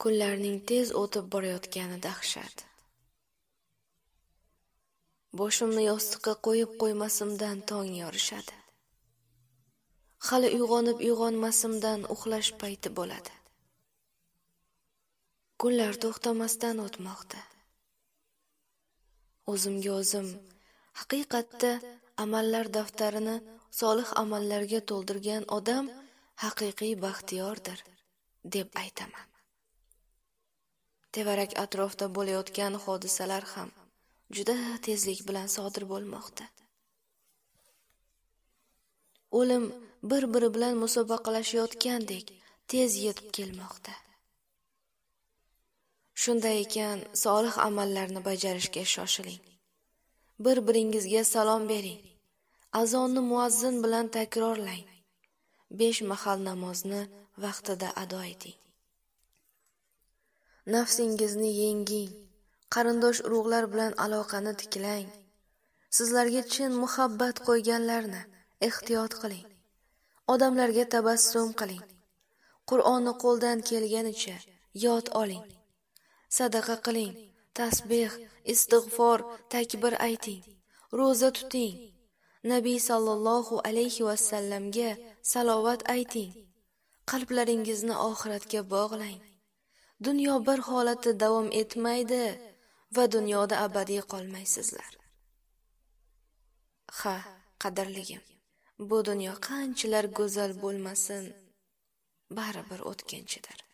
Kunlarning tez o'tib borayotgani dahshat. Boshimni yostiqqa qo'yib qo'ymasimdan tong yorishadi. Hali uyg'onib uyg'onmasimdan uxlash payti bo'ladi. Kunlar to'xtamasdan o'tmoqda. O'zimga o'zim haqiqatda amallar daftarini solih amallarga to'ldirgan odam haqiqiy baxtiyordir deb aytaman. tevarak atrofda bo'layotgan hodisalar ham juda tezlik bilan sodir bo'lmoqda o'lim bir biri bilan musobaqalashayotgandek tez yetib kelmoqda shunday ekan solih amallarni bajarishga shoshiling bir biringizga salom bering azonni muazzin bilan takrorlang besh mahal namozni vaqtida ado eting Nafsingizni yenging. Qarindosh urug'lar bilan aloqani tiklang. Sizlarga chin muhabbat qo'yganlarni ehtiyot qiling. Odamlarga tabassum qiling. Qur'onni qo'ldan kelganicha yod oling. Sadaqa qiling, tasbih, istig'for, takbir ayting. Ro'za tuting. Nabiy sallallohu alayhi va sallamga salovat ayting. Qalblaringizni oxiratga bog'lang. Dunyo bir holatda davom etmaydi va dunyoda abadiy qolmaysizlar. Ha, qadrligim, bu dunyo qanchalar go'zal bo'lmasin, baribir o'tkinchidir.